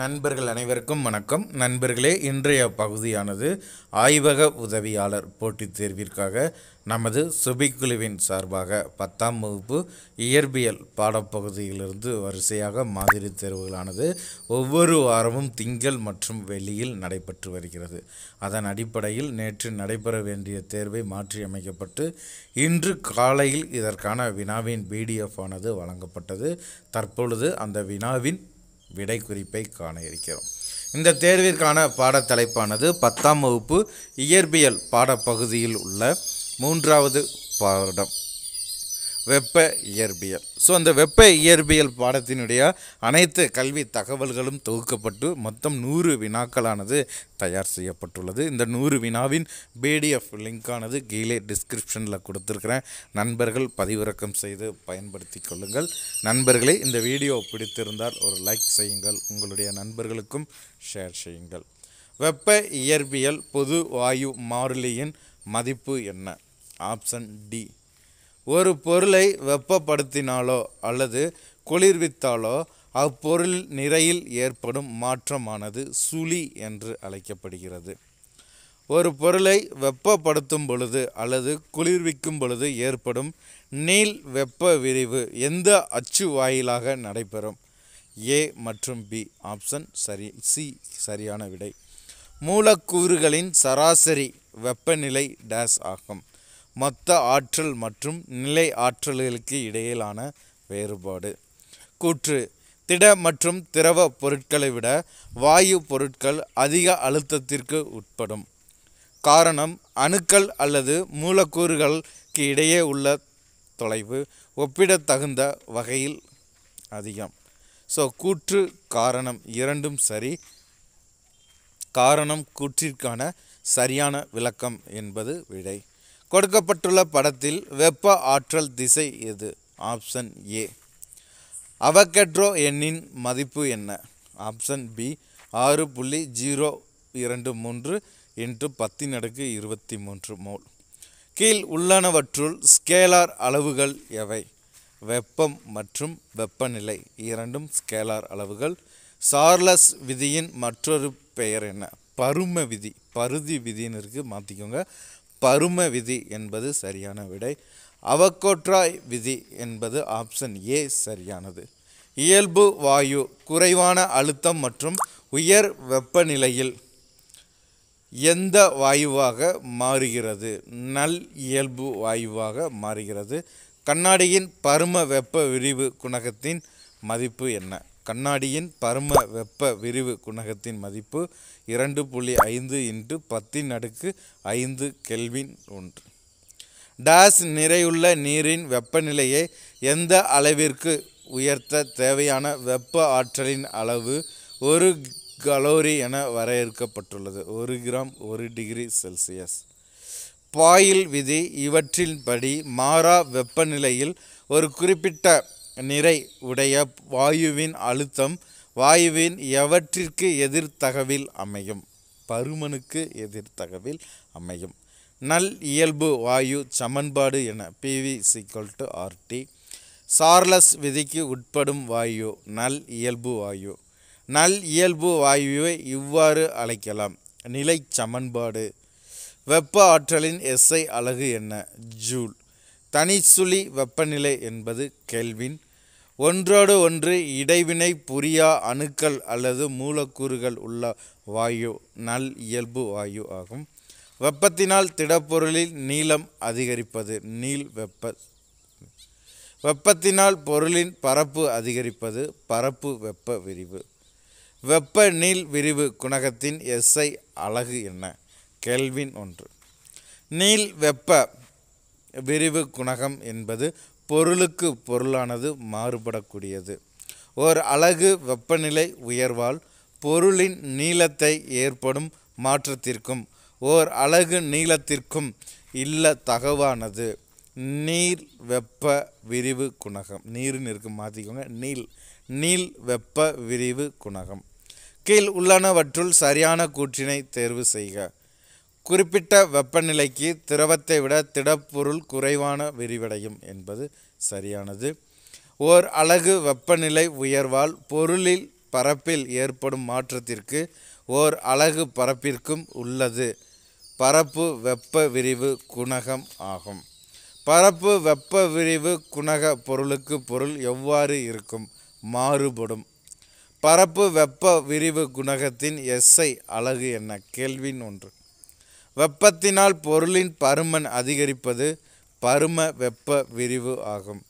நண்பர்கள் அனைவருக்கும் வணக்கம் நண்பர்களே இன்றைய பகுதியானது ஆய்வக உதவியாளர் போட்டித் தேர்விற்காக நமது சுபிக்குழுவின் சார்பாக பத்தாம் வகுப்பு இயற்பியல் பாடப்பகுதியிலிருந்து வரிசையாக மாதிரி தேர்வுகளானது ஒவ்வொரு வாரமும் திங்கள் மற்றும் வெளியில் நடைபெற்று வருகிறது அதன் அடிப்படையில் நேற்று நடைபெற வேண்டிய தேர்வை மாற்றியமைக்கப்பட்டு இன்று காலையில் இதற்கான வினாவின் பிடிஎஃப் ஆனது வழங்கப்பட்டது தற்பொழுது அந்த வினாவின் விடை குறிப்பை காண இருக்கிறோம் இந்த தேர்விற்கான பாடத்தலைப்பானது பத்தாம் வகுப்பு இயற்பியல் பாடப்பகுதியில் உள்ள மூன்றாவது பாடம் வெப்ப இயற்பியல் ஸோ அந்த வெப்ப இயற்பியல் பாடத்தினுடைய அனைத்து கல்வி தகவல்களும் தொகுக்கப்பட்டு மொத்தம் நூறு வினாக்களானது தயார் செய்யப்பட்டுள்ளது இந்த நூறு வினாவின் பிடிஎஃப் லிங்கானது கீழே டிஸ்கிரிப்ஷனில் கொடுத்துருக்குறேன் நண்பர்கள் பதிவிறக்கம் செய்து பயன்படுத்தி கொள்ளுங்கள் நண்பர்களே இந்த வீடியோ பிடித்திருந்தால் ஒரு லைக் செய்யுங்கள் உங்களுடைய நண்பர்களுக்கும் ஷேர் செய்யுங்கள் வெப்ப இயற்பியல் பொது வாயு மாறுலியின் மதிப்பு என்ன ஆப்ஷன் டி ஒரு பொருளை வெப்பப்படுத்தினாலோ அல்லது குளிர்வித்தாலோ அப்பொருள் நிறையில் ஏற்படும் மாற்றமானது சுழி என்று அழைக்கப்படுகிறது ஒரு பொருளை வெப்பப்படுத்தும் பொழுது அல்லது குளிர்விக்கும் பொழுது ஏற்படும் நீள் வெப்ப விரிவு எந்த அச்சு வாயிலாக நடைபெறும் ஏ மற்றும் பி ஆப்ஷன் சரி சி சரியான விடை மூலக்கூறுகளின் சராசரி வெப்பநிலை டேஸ் ஆகும் மொத்த ஆற்றல் மற்றும் நிலை ஆற்றல்களுக்கு இடையிலான வேறுபாடு கூற்று திட மற்றும் திரவ பொருட்களை விட வாயு பொருட்கள் அதிக அழுத்தத்திற்கு உட்படும் காரணம் அணுக்கள் அல்லது மூலக்கூறுகளுக்கு இடையே உள்ள தொலைவு ஒப்பிடத்தகுந்த வகையில் அதிகம் ஸோ கூற்று காரணம் இரண்டும் சரி காரணம் கூற்றிற்கான சரியான விளக்கம் என்பது விடை கொடுக்கப்பட்டுள்ள படத்தில் வெப்ப ஆற்றல் திசை எது ஆப்ஷன் ஏ அவகட்ரோ எண்ணின் மதிப்பு என்ன ஆப்ஷன் பி ஆறு புள்ளி ஜீரோ இரண்டு மூன்று இன்று பத்தின் அடுக்கு இருபத்தி மூன்று மோல் கீழ் உள்ளனவற்றுள் ஸ்கேலார் அளவுகள் எவை வெப்பம் மற்றும் வெப்பநிலை இரண்டும் ஸ்கேலார் அளவுகள் சார்லஸ் விதியின் மற்றொரு பெயர் என்ன பரும விதி பருதி விதின்னு இருக்குது மாற்றிக்கோங்க பரும விதி என்பது சரியான விடை அவக்கோற்றாய் விதி என்பது ஆப்ஷன் ஏ சரியானது இயல்பு வாயு குறைவான அழுத்தம் மற்றும் உயர் வெப்பநிலையில் எந்த வாயுவாக மாறுகிறது நல் இயல்பு வாயுவாக மாறுகிறது கண்ணாடியின் பரும வெப்ப விரிவு குணகத்தின் மதிப்பு என்ன கண்ணாடியின் பரும வெப்ப விரிவு குணகத்தின் மதிப்பு இரண்டு புள்ளி ஐந்து இன்ட்டு பத்தின் அடுக்கு ஐந்து கெல்வின் ஒன்று டாஸ் நிறையுள்ள நீரின் வெப்பநிலையை எந்த அளவிற்கு உயர்த்த தேவையான வெப்ப ஆற்றலின் அளவு ஒரு கலோரி என வரையறுக்கப்பட்டுள்ளது ஒரு கிராம் ஒரு டிகிரி செல்சியஸ் பாயில் விதி இவற்றின்படி மாறா வெப்பநிலையில் ஒரு குறிப்பிட்ட நிறை உடைய வாயுவின் அழுத்தம் வாயுவின் எவற்றிற்கு எதிர்த்தகவில் அமையும் பருமனுக்கு எதிர்த்தகவில் அமையும் நல் இயல்பு வாயு சமன்பாடு என பிவி சிக்கல் டு ஆர்டி சார்லஸ் விதிக்கு உட்படும் வாயு நல் இயல்பு வாயு நல் இயல்பு வாயுவை இவ்வாறு அழைக்கலாம் நிலை சமன்பாடு வெப்ப ஆற்றலின் எஸ்ஐ அழகு என்ன ஜூல் தனிச்சுழி வெப்பநிலை என்பது கெல்வின் ஒன்றோடு ஒன்று இடைவினை புரியா அணுக்கள் அல்லது மூலக்கூறுகள் உள்ள வாயு நல் இயல்பு வாயு ஆகும் வெப்பத்தினால் திடப்பொருளில் நீளம் அதிகரிப்பது நீள் வெப்ப வெப்பத்தினால் பொருளின் பரப்பு அதிகரிப்பது பரப்பு வெப்ப விரிவு வெப்ப நீள் விரிவு குணகத்தின் எஸ்ஐ அழகு என்ன கெல்வின் ஒன்று நீள் வெப்ப விரிவு குணகம் என்பது பொருளுக்கு பொருளானது மாறுபடக்கூடியது ஓர் அழகு வெப்பநிலை உயர்வால் பொருளின் நீளத்தை ஏற்படும் மாற்றத்திற்கும் ஓர் அழகு நீளத்திற்கும் இல்ல தகவானது நீர் வெப்ப விரிவு குணகம் நீர்னு இருக்கு மாற்றிக்கோங்க நீல் நீல் வெப்ப விரிவு குணகம் கீழ் உள்ளனவற்றுள் சரியான கூற்றினை தேர்வு செய்க குறிப்பிட்ட வெப்பநிலைக்கு திரவத்தை விட திடப்பொருள் குறைவான விரிவடையும் என்பது சரியானது ஓர் அலகு வெப்பநிலை உயர்வால் பொருளில் பரப்பில் ஏற்படும் மாற்றத்திற்கு ஓர் அலகு பரப்பிற்கும் உள்ளது பரப்பு வெப்ப விரிவு குணகம் ஆகும் பரப்பு வெப்ப விரிவு குணக பொருளுக்கு பொருள் எவ்வாறு இருக்கும் மாறுபடும் பரப்பு வெப்ப விரிவு குணகத்தின் எஸ்ஐ அலகு என்ன கேள்வின் ஒன்று வெப்பத்தினால் பொருளின் பருமன் அதிகரிப்பது பரும வெப்ப விரிவு ஆகும்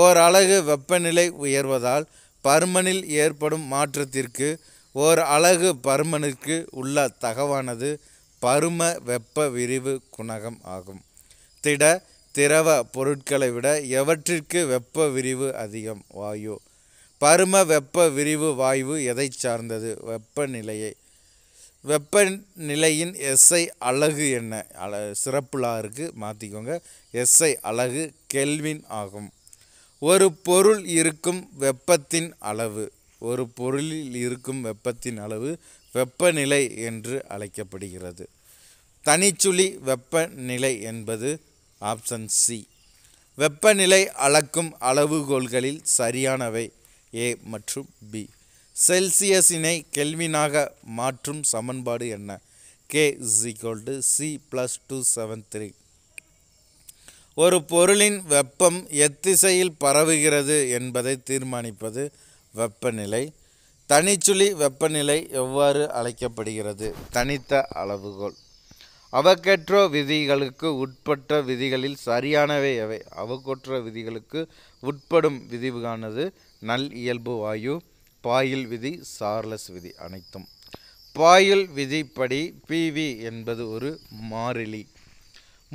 ஓர் அலகு வெப்பநிலை உயர்வதால் பருமனில் ஏற்படும் மாற்றத்திற்கு ஓர் அலகு பருமனுக்கு உள்ள தகவானது பரும வெப்ப விரிவு குணகம் ஆகும் திட திரவ பொருட்களை விட எவற்றிற்கு வெப்ப விரிவு அதிகம் வாயு பரும வெப்ப விரிவு வாயு எதை சார்ந்தது வெப்பநிலையை வெப்பநிலையின் எஸ்ஐ அழகு என்ன அல சிறப்புலாக இருக்குது மாற்றிக்கோங்க எஸ்ஐ அழகு கெல்வின் ஆகும் ஒரு பொருள் இருக்கும் வெப்பத்தின் அளவு ஒரு பொருளில் இருக்கும் வெப்பத்தின் அளவு வெப்பநிலை என்று அழைக்கப்படுகிறது தனிச்சுழி வெப்பநிலை என்பது ஆப்ஷன் சி வெப்பநிலை அளக்கும் அளவுகோல்களில் சரியானவை ஏ மற்றும் பி செல்சியஸினை கெல்வினாக மாற்றும் சமன்பாடு என்ன K is equal to C plus two seven three ஒரு பொருளின் வெப்பம் எத்திசையில் பரவுகிறது என்பதை தீர்மானிப்பது வெப்பநிலை தனிச்சுழி வெப்பநிலை எவ்வாறு அழைக்கப்படுகிறது தனித்த அளவுகோல் அவக்கற்றோ விதிகளுக்கு உட்பட்ட விதிகளில் சரியானவை எவை அவக்கோற்ற விதிகளுக்கு உட்படும் விதிவுகானது நல் இயல்பு வாயு பாயில் விதி சார்லஸ் விதி அனைத்தும் பாயில் விதிப்படி பிவி என்பது ஒரு மாறிலி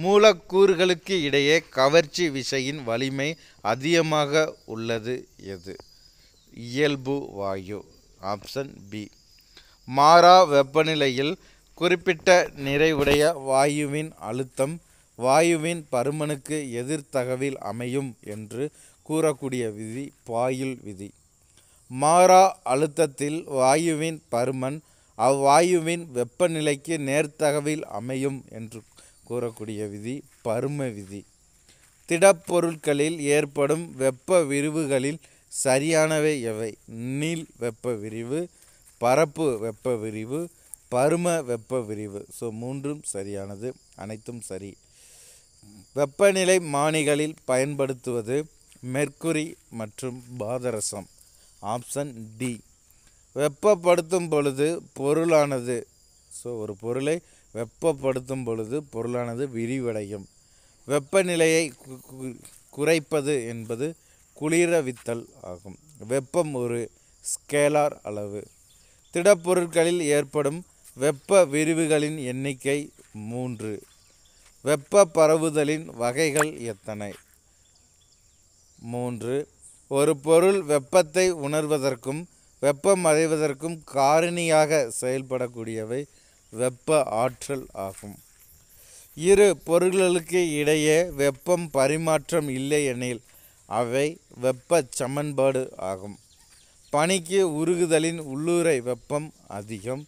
மூலக்கூறுகளுக்கு இடையே கவர்ச்சி விசையின் வலிமை அதிகமாக உள்ளது எது இயல்பு வாயு ஆப்ஷன் பி மாறா வெப்பநிலையில் குறிப்பிட்ட நிறைவுடைய வாயுவின் அழுத்தம் வாயுவின் பருமனுக்கு எதிர்த்தகவில் அமையும் என்று கூறக்கூடிய விதி பாயில் விதி மாறா அழுத்தத்தில் வாயுவின் பருமன் அவ்வாயுவின் வெப்பநிலைக்கு நேர்த்தகவில் அமையும் என்று கூறக்கூடிய விதி பரும விதி திடப்பொருட்களில் ஏற்படும் வெப்ப விரிவுகளில் சரியானவை எவை நீள் வெப்ப விரிவு பரப்பு வெப்ப விரிவு பரும வெப்ப விரிவு ஸோ மூன்றும் சரியானது அனைத்தும் சரி வெப்பநிலை மானிகளில் பயன்படுத்துவது மெர்க்குரி மற்றும் பாதரசம் ஆப்ஷன் டி வெப்பப்படுத்தும் பொழுது பொருளானது ஸோ ஒரு பொருளை வெப்பப்படுத்தும் பொழுது பொருளானது விரிவடையும் வெப்பநிலையை குறைப்பது என்பது குளிரவித்தல் ஆகும் வெப்பம் ஒரு ஸ்கேலார் அளவு திடப்பொருட்களில் ஏற்படும் வெப்ப விரிவுகளின் எண்ணிக்கை மூன்று வெப்ப பரவுதலின் வகைகள் எத்தனை மூன்று ஒரு பொருள் வெப்பத்தை உணர்வதற்கும் வெப்பம் அடைவதற்கும் காரணியாக செயல்படக்கூடியவை வெப்ப ஆற்றல் ஆகும் இரு பொருள்களுக்கு இடையே வெப்பம் பரிமாற்றம் இல்லை எனில் அவை வெப்ப சமன்பாடு ஆகும் பனிக்கு உருகுதலின் உள்ளூரை வெப்பம் அதிகம்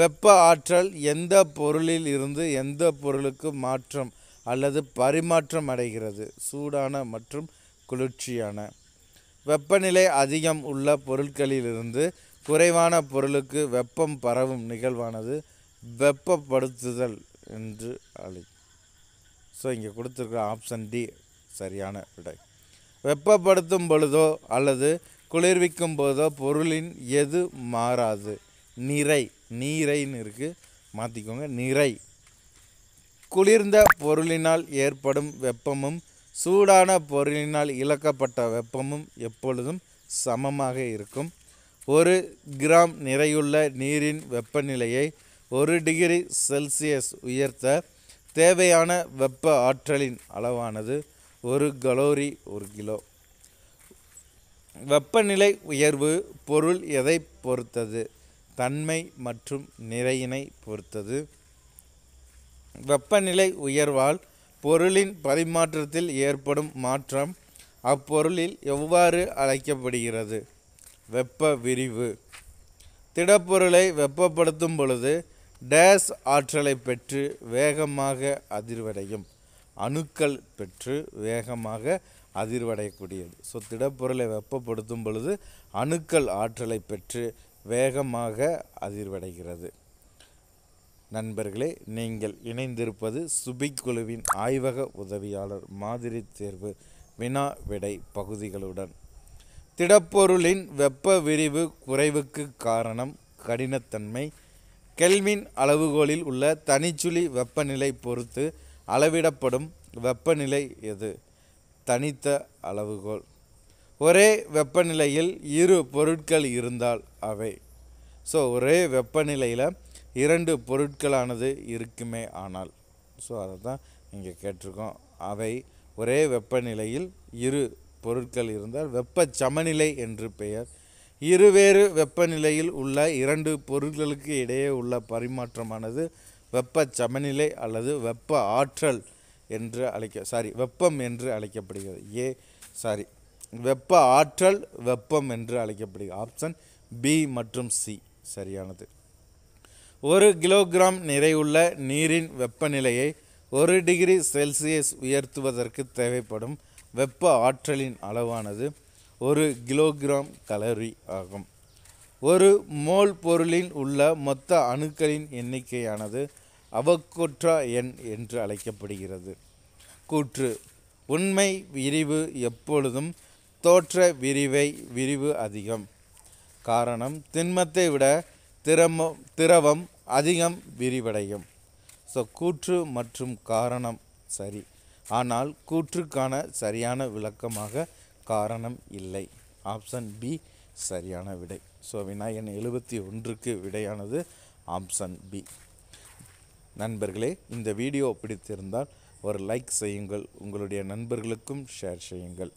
வெப்ப ஆற்றல் எந்த பொருளில் இருந்து எந்த பொருளுக்கு மாற்றம் அல்லது பரிமாற்றம் அடைகிறது சூடான மற்றும் குளிர்ச்சியான வெப்பநிலை அதிகம் உள்ள பொருட்களிலிருந்து குறைவான பொருளுக்கு வெப்பம் பரவும் நிகழ்வானது வெப்பப்படுத்துதல் என்று அழை ஸோ இங்கே கொடுத்துருக்குற ஆப்ஷன் டி சரியான விடை வெப்பப்படுத்தும் பொழுதோ அல்லது குளிர்விக்கும் போதோ பொருளின் எது மாறாது நிறை நீரைன்னு இருக்குது மாற்றிக்கோங்க நிறை குளிர்ந்த பொருளினால் ஏற்படும் வெப்பமும் சூடான பொருளினால் இழக்கப்பட்ட வெப்பமும் எப்பொழுதும் சமமாக இருக்கும் ஒரு கிராம் நிறையுள்ள நீரின் வெப்பநிலையை ஒரு டிகிரி செல்சியஸ் உயர்த்த தேவையான வெப்ப ஆற்றலின் அளவானது ஒரு கலோரி ஒரு கிலோ வெப்பநிலை உயர்வு பொருள் எதை பொறுத்தது தன்மை மற்றும் நிறையினை பொறுத்தது வெப்பநிலை உயர்வால் பொருளின் பரிமாற்றத்தில் ஏற்படும் மாற்றம் அப்பொருளில் எவ்வாறு அழைக்கப்படுகிறது வெப்ப விரிவு திடப்பொருளை வெப்பப்படுத்தும் பொழுது டேஸ் ஆற்றலை பெற்று வேகமாக அதிர்வடையும் அணுக்கள் பெற்று வேகமாக அதிர்வடையக்கூடியது ஸோ திடப்பொருளை வெப்பப்படுத்தும் பொழுது அணுக்கள் ஆற்றலை பெற்று வேகமாக அதிர்வடைகிறது நண்பர்களே நீங்கள் இணைந்திருப்பது சுபிக் குழுவின் ஆய்வக உதவியாளர் மாதிரி தேர்வு வினா விடை பகுதிகளுடன் திடப்பொருளின் வெப்ப விரிவு குறைவுக்கு காரணம் கடினத்தன்மை கெல்வின் அளவுகோலில் உள்ள தனிச்சுழி வெப்பநிலை பொறுத்து அளவிடப்படும் வெப்பநிலை எது தனித்த அளவுகோல் ஒரே வெப்பநிலையில் இரு பொருட்கள் இருந்தால் அவை ஸோ ஒரே வெப்பநிலையில் இரண்டு பொருட்களானது இருக்குமே ஆனால் ஸோ அதை தான் இங்கே கேட்டிருக்கோம் அவை ஒரே வெப்பநிலையில் இரு பொருட்கள் இருந்தால் வெப்ப சமநிலை என்று பெயர் இருவேறு வெப்பநிலையில் உள்ள இரண்டு பொருட்களுக்கு இடையே உள்ள பரிமாற்றமானது வெப்ப சமநிலை அல்லது வெப்ப ஆற்றல் என்று அழைக்க சாரி வெப்பம் என்று அழைக்கப்படுகிறது ஏ சாரி வெப்ப ஆற்றல் வெப்பம் என்று அழைக்கப்படுகிறது ஆப்ஷன் பி மற்றும் சி சரியானது ஒரு கிலோகிராம் நிறையுள்ள நீரின் வெப்பநிலையை ஒரு டிகிரி செல்சியஸ் உயர்த்துவதற்கு தேவைப்படும் வெப்ப ஆற்றலின் அளவானது ஒரு கிலோகிராம் கலரி ஆகும் ஒரு மோல் பொருளில் உள்ள மொத்த அணுக்களின் எண்ணிக்கையானது அவக்கொற்றா எண் என்று அழைக்கப்படுகிறது கூற்று உண்மை விரிவு எப்பொழுதும் தோற்ற விரிவை விரிவு அதிகம் காரணம் திண்மத்தை விட திரமம் திரவம் அதிகம் விரிவடையும் ஸோ கூற்று மற்றும் காரணம் சரி ஆனால் கூற்றுக்கான சரியான விளக்கமாக காரணம் இல்லை ஆப்ஷன் பி சரியான விடை ஸோ விநாயகன் எழுபத்தி ஒன்றுக்கு விடையானது ஆப்ஷன் பி நண்பர்களே இந்த வீடியோ பிடித்திருந்தால் ஒரு லைக் செய்யுங்கள் உங்களுடைய நண்பர்களுக்கும் ஷேர் செய்யுங்கள்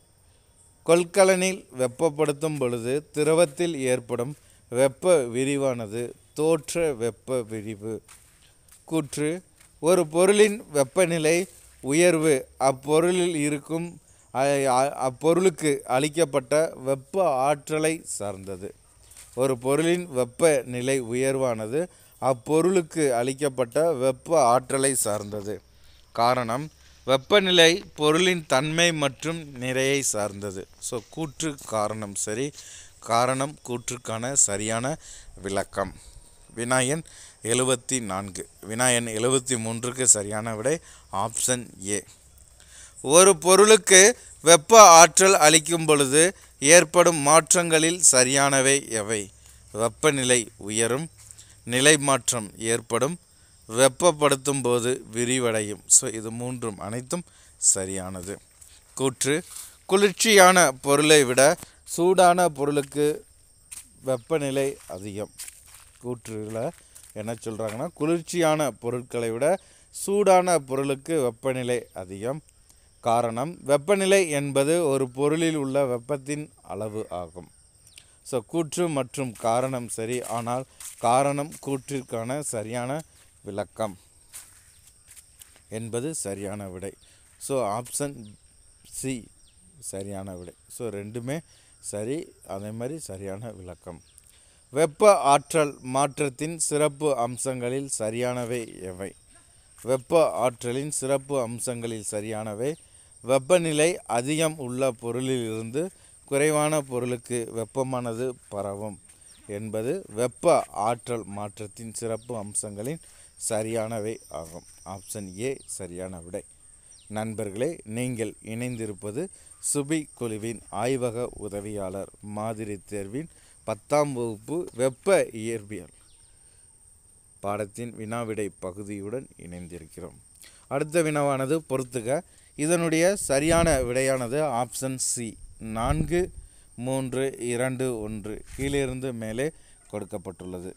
கொள்கலனில் வெப்பப்படுத்தும் பொழுது திரவத்தில் ஏற்படும் வெப்ப விரிவானது தோற்ற வெப்ப விரிவு கூற்று ஒரு பொருளின் வெப்பநிலை உயர்வு அப்பொருளில் இருக்கும் அப்பொருளுக்கு அளிக்கப்பட்ட வெப்ப ஆற்றலை சார்ந்தது ஒரு பொருளின் வெப்ப நிலை உயர்வானது அப்பொருளுக்கு அளிக்கப்பட்ட வெப்ப ஆற்றலை சார்ந்தது காரணம் வெப்பநிலை பொருளின் தன்மை மற்றும் நிறையை சார்ந்தது ஸோ கூற்று காரணம் சரி காரணம் கூற்றுக்கான சரியான விளக்கம் வினாயன் எழுபத்தி நான்கு வினாயன் எழுபத்தி மூன்றுக்கு சரியான விடை ஆப்ஷன் ஏ ஒரு பொருளுக்கு வெப்ப ஆற்றல் அளிக்கும் பொழுது ஏற்படும் மாற்றங்களில் சரியானவை எவை வெப்பநிலை உயரும் நிலை மாற்றம் ஏற்படும் வெப்பப்படுத்தும் போது விரிவடையும் ஸோ இது மூன்றும் அனைத்தும் சரியானது கூற்று குளிர்ச்சியான பொருளை விட சூடான பொருளுக்கு வெப்பநிலை அதிகம் ஸ்கூட்டரில் என்ன சொல்கிறாங்கன்னா குளிர்ச்சியான பொருட்களை விட சூடான பொருளுக்கு வெப்பநிலை அதிகம் காரணம் வெப்பநிலை என்பது ஒரு பொருளில் உள்ள வெப்பத்தின் அளவு ஆகும் ஸோ கூற்று மற்றும் காரணம் சரி ஆனால் காரணம் கூற்றிற்கான சரியான விளக்கம் என்பது சரியான விடை ஸோ ஆப்ஷன் சி சரியான விடை ஸோ ரெண்டுமே சரி அதே மாதிரி சரியான விளக்கம் வெப்ப ஆற்றல் மாற்றத்தின் சிறப்பு அம்சங்களில் சரியானவை எவை வெப்ப ஆற்றலின் சிறப்பு அம்சங்களில் சரியானவை வெப்பநிலை அதிகம் உள்ள பொருளிலிருந்து குறைவான பொருளுக்கு வெப்பமானது பரவும் என்பது வெப்ப ஆற்றல் மாற்றத்தின் சிறப்பு அம்சங்களின் சரியானவை ஆகும் ஆப்ஷன் ஏ சரியான விடை நண்பர்களே நீங்கள் இணைந்திருப்பது சுபி குழுவின் ஆய்வக உதவியாளர் மாதிரி தேர்வின் பத்தாம் வகுப்பு வெப்ப இயற்பியல் பாடத்தின் வினாவிடை பகுதியுடன் இணைந்திருக்கிறோம் அடுத்த வினாவானது பொறுத்துக இதனுடைய சரியான விடையானது ஆப்ஷன் சி நான்கு மூன்று இரண்டு ஒன்று கீழிருந்து மேலே கொடுக்கப்பட்டுள்ளது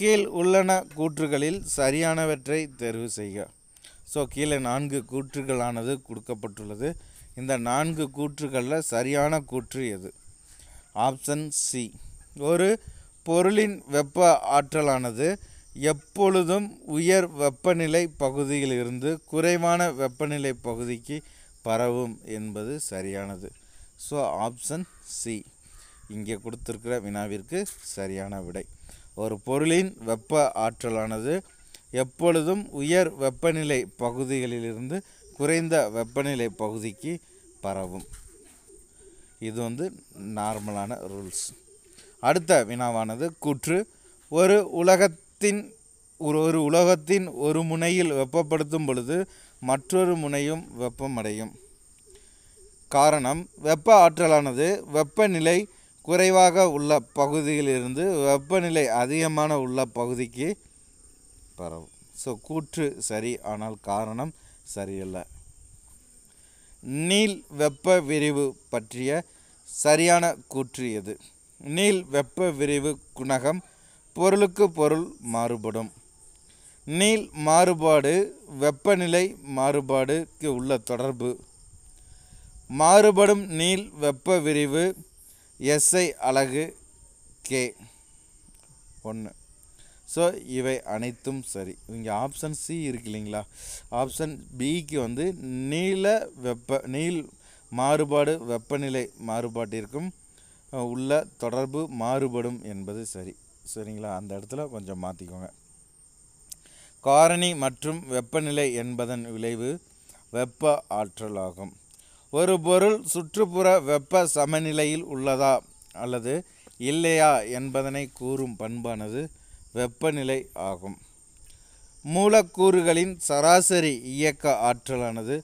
கீழ் உள்ளன கூற்றுகளில் சரியானவற்றை தேர்வு செய்க ஸோ கீழே நான்கு கூற்றுகளானது கொடுக்கப்பட்டுள்ளது இந்த நான்கு கூற்றுகளில் சரியான கூற்று எது ஆப்ஷன் சி ஒரு பொருளின் வெப்ப ஆற்றலானது எப்பொழுதும் உயர் வெப்பநிலை பகுதியிலிருந்து குறைவான வெப்பநிலை பகுதிக்கு பரவும் என்பது சரியானது ஸோ ஆப்ஷன் சி இங்கே கொடுத்துருக்கிற வினாவிற்கு சரியான விடை ஒரு பொருளின் வெப்ப ஆற்றலானது எப்பொழுதும் உயர் வெப்பநிலை பகுதிகளிலிருந்து குறைந்த வெப்பநிலை பகுதிக்கு பரவும் இது வந்து நார்மலான ரூல்ஸ் அடுத்த வினாவானது கூற்று ஒரு உலகத்தின் ஒரு உலகத்தின் ஒரு முனையில் வெப்பப்படுத்தும் பொழுது மற்றொரு முனையும் வெப்பமடையும் காரணம் வெப்ப ஆற்றலானது வெப்பநிலை குறைவாக உள்ள பகுதியிலிருந்து வெப்பநிலை அதிகமான உள்ள பகுதிக்கு பரவும் ஸோ கூற்று சரி ஆனால் காரணம் சரியில்லை நீள் வெப்ப விரிவு பற்றிய சரியான கூற்று எது நீள் வெப்ப விரிவு குணகம் பொருளுக்கு பொருள் மாறுபடும் நீள் மாறுபாடு வெப்பநிலை மாறுபாடுக்கு உள்ள தொடர்பு மாறுபடும் நீள் வெப்ப விரிவு எஸ்ஐ அலகு கே ஒன்று ஸோ இவை அனைத்தும் சரி இங்கே ஆப்ஷன் சி இருக்கு இல்லைங்களா ஆப்ஷன் பிக்கு வந்து நீல வெப்ப நீள் மாறுபாடு வெப்பநிலை மாறுபாட்டிற்கும் உள்ள தொடர்பு மாறுபடும் என்பது சரி சரிங்களா அந்த இடத்துல கொஞ்சம் மாற்றிக்கோங்க காரணி மற்றும் வெப்பநிலை என்பதன் விளைவு வெப்ப ஆற்றலாகும் ஒரு பொருள் சுற்றுப்புற வெப்ப சமநிலையில் உள்ளதா அல்லது இல்லையா என்பதனை கூறும் பண்பானது வெப்பநிலை ஆகும் மூலக்கூறுகளின் சராசரி இயக்க ஆற்றலானது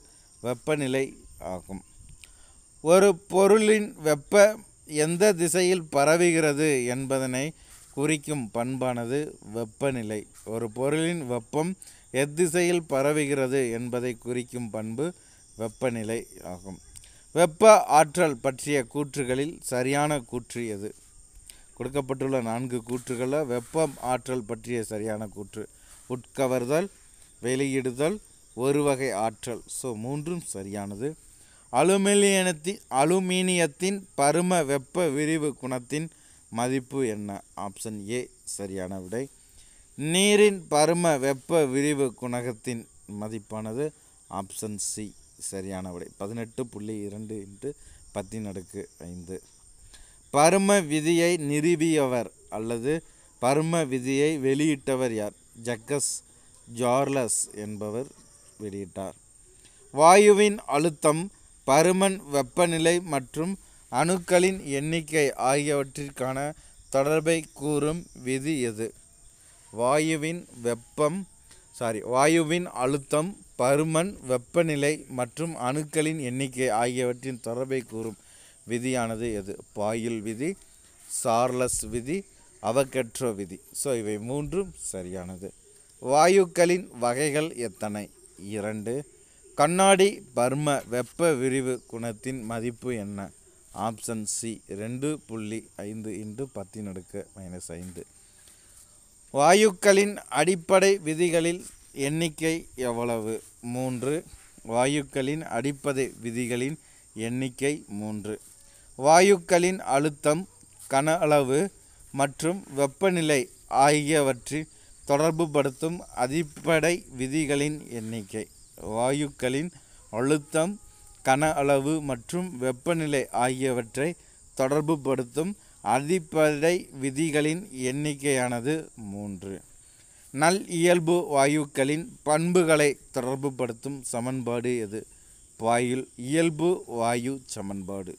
வெப்பநிலை ஆகும் ஒரு பொருளின் வெப்ப எந்த திசையில் பரவுகிறது என்பதனை குறிக்கும் பண்பானது வெப்பநிலை ஒரு பொருளின் வெப்பம் எத்திசையில் பரவுகிறது என்பதை குறிக்கும் பண்பு வெப்பநிலை ஆகும் வெப்ப ஆற்றல் பற்றிய கூற்றுகளில் சரியான கூற்று எது கொடுக்கப்பட்டுள்ள நான்கு கூற்றுகளில் வெப்பம் ஆற்றல் பற்றிய சரியான கூற்று உட்கவர்தல் வெளியிடுதல் ஒரு வகை ஆற்றல் ஸோ மூன்றும் சரியானது அலுமினியத்தின் அலுமினியத்தின் பரும வெப்ப விரிவு குணத்தின் மதிப்பு என்ன ஆப்ஷன் ஏ சரியான விடை நீரின் பரும வெப்ப விரிவு குணகத்தின் மதிப்பானது ஆப்ஷன் சி சரியான விடை பதினெட்டு புள்ளி இரண்டு இன்ட்டு பத்தினடுக்கு ஐந்து பரும விதியை நிறுவியவர் அல்லது பரும விதியை வெளியிட்டவர் யார் ஜக்கஸ் ஜார்லஸ் என்பவர் வெளியிட்டார் வாயுவின் அழுத்தம் பருமன் வெப்பநிலை மற்றும் அணுக்களின் எண்ணிக்கை ஆகியவற்றிற்கான தொடர்பை கூறும் விதி எது வாயுவின் வெப்பம் சாரி வாயுவின் அழுத்தம் பருமன் வெப்பநிலை மற்றும் அணுக்களின் எண்ணிக்கை ஆகியவற்றின் தொடர்பை கூறும் விதியானது எது பாயில் விதி சார்லஸ் விதி அவகற்றோ விதி ஸோ இவை மூன்றும் சரியானது வாயுக்களின் வகைகள் எத்தனை இரண்டு கண்ணாடி பர்ம வெப்ப விரிவு குணத்தின் மதிப்பு என்ன ஆப்ஷன் சி ரெண்டு புள்ளி ஐந்து இன்று பத்தி நடுக்க மைனஸ் ஐந்து வாயுக்களின் அடிப்படை விதிகளில் எண்ணிக்கை எவ்வளவு மூன்று வாயுக்களின் அடிப்படை விதிகளின் எண்ணிக்கை மூன்று வாயுக்களின் அழுத்தம் கன அளவு மற்றும் வெப்பநிலை ஆகியவற்றை தொடர்புபடுத்தும் அடிப்படை விதிகளின் எண்ணிக்கை வாயுக்களின் அழுத்தம் கன அளவு மற்றும் வெப்பநிலை ஆகியவற்றை தொடர்புபடுத்தும் அடிப்படை விதிகளின் எண்ணிக்கையானது மூன்று நல் இயல்பு வாயுக்களின் பண்புகளை தொடர்புபடுத்தும் சமன்பாடு எது வாயில் இயல்பு வாயு சமன்பாடு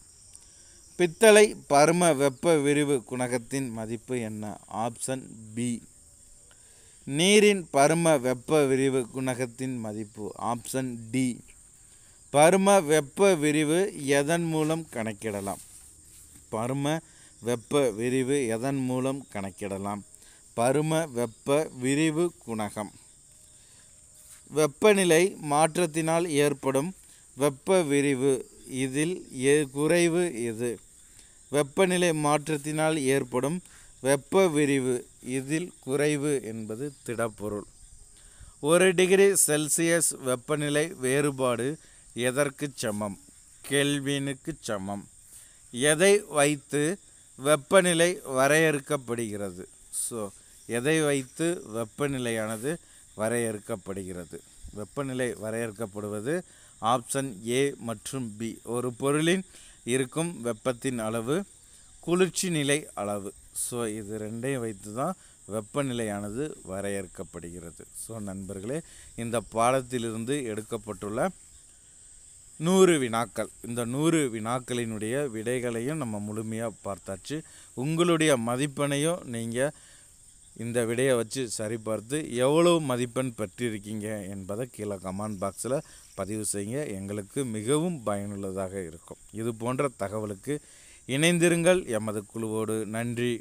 பித்தளை பரும வெப்ப விரிவு குணகத்தின் மதிப்பு என்ன ஆப்ஷன் பி நீரின் பரும வெப்ப விரிவு குணகத்தின் மதிப்பு ஆப்ஷன் டி பரும வெப்ப விரிவு எதன் மூலம் கணக்கிடலாம் பரும வெப்ப விரிவு எதன் மூலம் கணக்கிடலாம் பரும வெப்ப விரிவு குணகம் வெப்பநிலை மாற்றத்தினால் ஏற்படும் வெப்ப விரிவு இதில் குறைவு எது வெப்பநிலை மாற்றத்தினால் ஏற்படும் வெப்ப விரிவு இதில் குறைவு என்பது திடப்பொருள் ஒரு டிகிரி செல்சியஸ் வெப்பநிலை வேறுபாடு எதற்கு சமம் கெல்வினுக்கு சமம் எதை வைத்து வெப்பநிலை வரையறுக்கப்படுகிறது ஸோ எதை வைத்து வெப்பநிலையானது வரையறுக்கப்படுகிறது வெப்பநிலை வரையறுக்கப்படுவது ஆப்ஷன் ஏ மற்றும் பி ஒரு பொருளின் இருக்கும் வெப்பத்தின் அளவு குளிர்ச்சி நிலை அளவு ஸோ இது ரெண்டையும் வைத்து தான் வெப்பநிலையானது வரையறுக்கப்படுகிறது ஸோ நண்பர்களே இந்த பாடத்திலிருந்து எடுக்கப்பட்டுள்ள நூறு வினாக்கள் இந்த நூறு வினாக்களினுடைய விடைகளையும் நம்ம முழுமையாக பார்த்தாச்சு உங்களுடைய மதிப்பெண்ணையும் நீங்கள் இந்த விடையை வச்சு சரிபார்த்து எவ்வளோ மதிப்பெண் பெற்றிருக்கீங்க என்பதை கீழே கமெண்ட் பாக்ஸில் பதிவு செய்ய எங்களுக்கு மிகவும் பயனுள்ளதாக இருக்கும் இது போன்ற தகவலுக்கு இணைந்திருங்கள் எமது குழுவோடு நன்றி